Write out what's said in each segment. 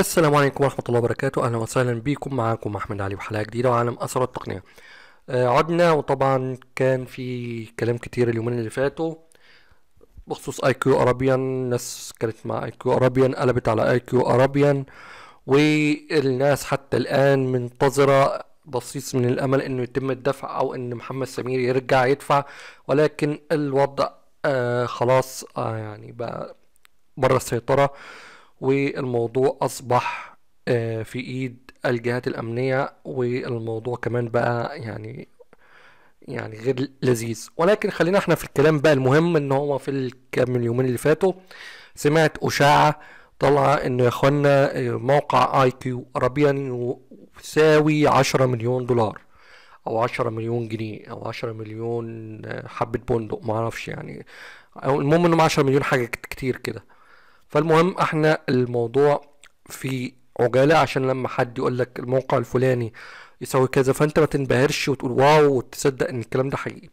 السلام عليكم ورحمة الله وبركاته أهلا وسهلا بكم معاكم أحمد علي وحلقة جديدة وعالم أثر التقنية آه عدنا وطبعا كان في كلام كتير اليومين اللي فاتوا بخصوص اي كيو ارابيان ناس كانت مع اي كيو ارابيان قلبت على اي كيو ارابيان والناس حتى الآن منتظرة بصيص من الأمل إنه يتم الدفع أو إن محمد سمير يرجع يدفع ولكن الوضع آه خلاص آه يعني بقى بره السيطرة آه والموضوع أصبح آه، في إيد الجهات الأمنية والموضوع كمان بقى يعني يعني غير لذيذ ولكن خلينا احنا في الكلام بقى المهم ان هو في الكام اليومين اللي فاتوا سمعت اشاعه طالعه ان يا اخوانا آه، موقع اي كيو عربيا يساوي 10 مليون دولار او 10 مليون جنيه او 10 مليون آه، حبه بندق معرفش يعني المهم انهم 10 مليون حاجه كتير كده فالمهم احنا الموضوع في عجاله عشان لما حد يقول لك الموقع الفلاني يسوي كذا فانت ما تنبهرش وتقول واو وتصدق ان الكلام ده حقيقي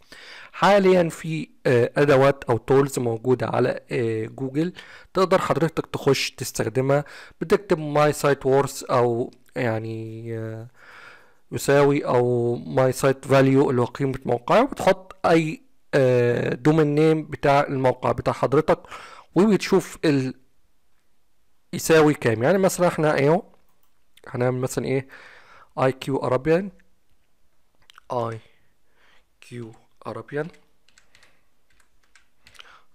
حاليا في آه، ادوات او تولز موجوده على آه، جوجل تقدر حضرتك تخش تستخدمها بتكتب ماي سايت وورث او يعني آه، يساوي او ماي سايت فاليو اللي هو قيمه موقع وبتحط اي دومين نيم بتاع الموقع بتاع حضرتك وبتشوف ال يساوي كام يعني مثلا احنا ايه هنعمل مثلا ايه اي كيو ارابيان اي كيو ارابيان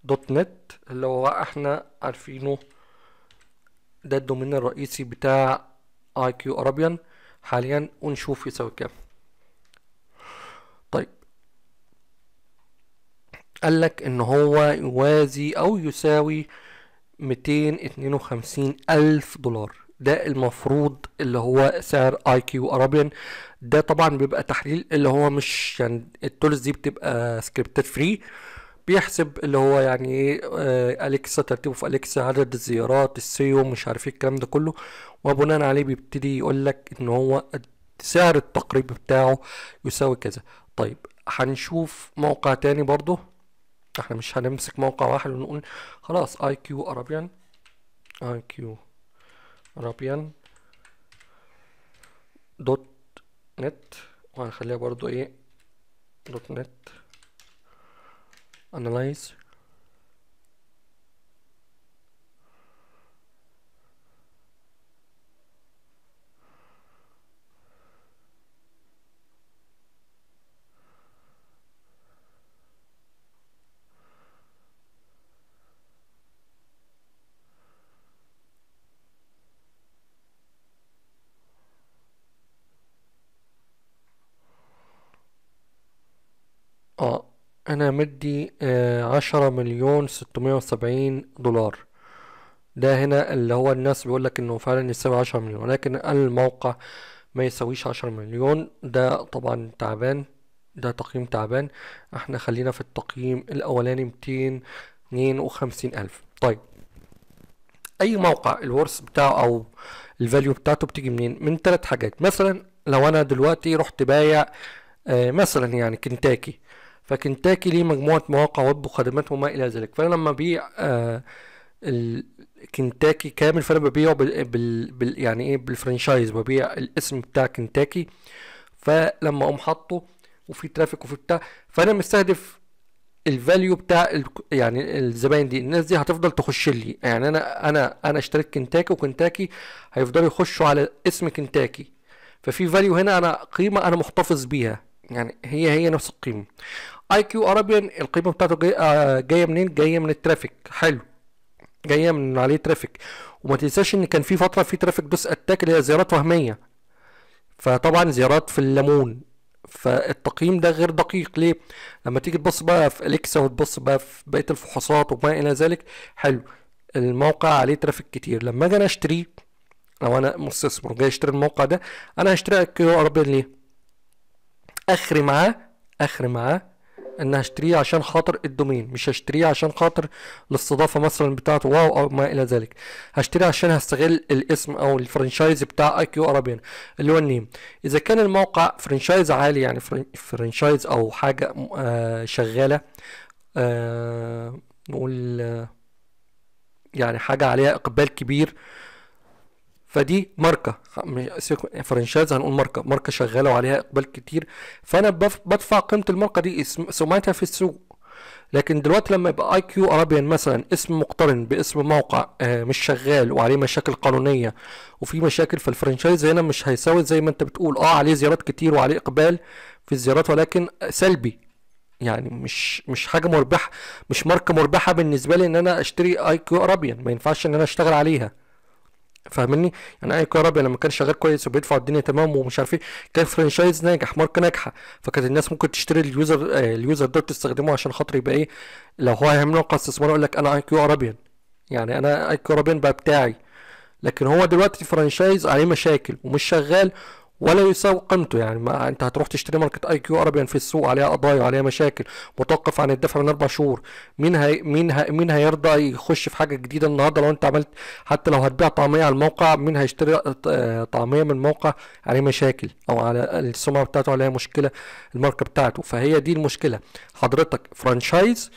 دوت نت اللي هو احنا عارفينه ده الدومين الرئيسي بتاع اي كيو ارابيان حاليا ونشوف يساوي كام طيب قال لك ان هو يوازي او يساوي 252 ألف دولار ده المفروض اللي هو سعر اي كيو ارابيان ده طبعا بيبقى تحليل اللي هو مش يعني التولز دي بتبقى سكريبتد فري بيحسب اللي هو يعني ايه آه، اليكسا ترتيبه في اليكسا عدد الزيارات السيو مش عارف ايه الكلام ده كله وبناء عليه بيبتدي يقول لك ان هو سعر التقريب بتاعه يساوي كذا طيب هنشوف موقع تاني برضه احنا مش هنمسك موقع واحد ونقول خلاص اي كيو ارابيان اي كيو ارابيان دوت نت وهنخليها برضو ايه دوت نت analyze اه انا مدي آه، عشرة مليون ستمية وسبعين دولار ده هنا اللي هو الناس بيقولك انه فعلا يساوي عشرة مليون ولكن الموقع ما يساويش عشرة مليون ده طبعا تعبان ده تقييم تعبان احنا خلينا في التقييم الاولاني ميتين اتنين وخمسين الف طيب اي موقع الورث بتاعه او الفاليو بتاعته بتيجي منين من ثلاث حاجات مثلا لو انا دلوقتي رحت بايع آه، مثلا يعني كنتاكي فكنتاكي ليه مجموعة مواقع ويب وخدمات وما إلى ذلك فأنا لما ببيع آه، كنتاكي كامل فأنا ببيعه بال, بال, بال يعني إيه بالفرنشايز ببيع الاسم بتاع كنتاكي فلما أقوم حاطه وفي ترافيك وفي بتاع فأنا مستهدف الفاليو بتاع يعني الزباين دي الناس دي هتفضل تخش لي يعني انا انا انا اشتريت كنتاكي وكنتاكي هيفضلوا يخشوا على اسم كنتاكي ففي فاليو هنا انا قيمه انا محتفظ بيها يعني هي هي نفس القيمه اي كيو ارابيان القيمه بتاعته آه، جايه جاي منين جايه من الترافيك حلو جايه من عليه ترافيك وما تنساش ان كان في فتره في ترافيك دوس اتاك اللي هي زيارات وهميه فطبعا زيارات في الليمون فالتقييم ده غير دقيق ليه لما تيجي تبص بقى في اليكسا وتبص بقى في بقيه الفحوصات وما الى ذلك حلو الموقع عليه ترافيك كتير لما اجي انا اشتريه لو انا مستثمر جاي اشتري الموقع ده انا هشتري كيو ارابيان ليه اخري معاه اخري معاه ان هشتريه عشان خاطر الدومين مش هشتريه عشان خاطر الاستضافه مثلا بتاعته واو او ما الى ذلك هشتريه عشان هستغل الاسم او الفرنشايز بتاع اي كيو ارابيان اللي هو النيم اذا كان الموقع فرنشايز عالي يعني فرنشايز او حاجه آه شغاله آه نقول آه، يعني حاجه عليها اقبال كبير آه فدي ماركه فرنشايز هنقول ماركه ماركه شغاله وعليها اقبال كتير فانا بدفع قيمه الماركه دي سمعتها في السوق لكن دلوقتي لما يبقى اي كيو ارابيان مثلا اسم مقترن باسم موقع آه، مش شغال وعليه مشاكل قانونيه وفي مشاكل في الفرنشايز هنا مش هيساوي زي ما انت بتقول اه عليه زيارات كتير وعليه اقبال في الزيارات ولكن سلبي يعني مش مش حاجه مربحه مش ماركه مربحه بالنسبه لي ان انا اشتري اي كيو ارابيان ما ينفعش ان انا اشتغل عليها فاهمني يعني اي كهرباء لما كان شغال كويس وبيدفع الدنيا تمام ومش عارف ايه كان فرانشايز ناجح ماركه ناجحه فكانت الناس ممكن تشتري اليوزر آه، اليوزر ده تستخدمه عشان خاطر يبقى ايه لو هو هيعمل استثمار يقول لك انا اي كيو ارابيان يعني انا اي كيو ارابيان بقى بتاعي لكن هو دلوقتي فرانشايز عليه مشاكل ومش شغال ولا يساوي قيمته يعني ما انت هتروح تشتري ماركه اي كيو اربيان في السوق عليها قضايا وعليها مشاكل متوقف عن الدفع من اربع شهور مين هي مين هي مين هيرضى يخش في حاجه جديده النهارده لو انت عملت حتى لو هتبيع طعميه على الموقع مين هيشتري طعميه من موقع عليه مشاكل او على السمعه بتاعته عليها مشكله الماركه بتاعته فهي دي المشكله حضرتك فرانشايز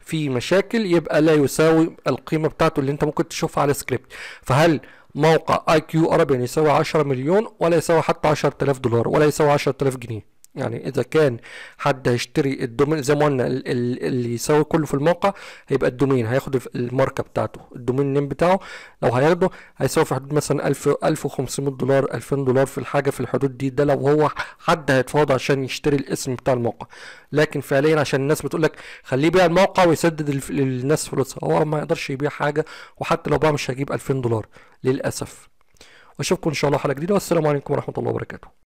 في مشاكل يبقى لا يساوي القيمه بتاعته اللي انت ممكن تشوفها على سكريبت فهل موقع اي كيو عربي يعني يساوي 10 مليون ولا يساوي حتى 10000 دولار ولا يساوي 10000 جنيه يعني اذا كان حد هيشتري الدومين زي ما قلنا اللي يساوي كله في الموقع هيبقى الدومين هياخد الماركه بتاعته الدومين نيم بتاعه لو هياخده هيساوي في حدود مثلا 1000 1500 دولار 2000 دولار في الحاجه في الحدود دي ده لو هو حد هيتفاوض عشان يشتري الاسم بتاع الموقع لكن فعليا عشان الناس بتقول لك خليه يبيع الموقع ويسدد للناس فلوسها هو ما يقدرش يبيع حاجه وحتى لو باع مش هيجيب 2000 دولار للاسف واشوفكم ان شاء الله حلقه جديده والسلام عليكم ورحمه الله وبركاته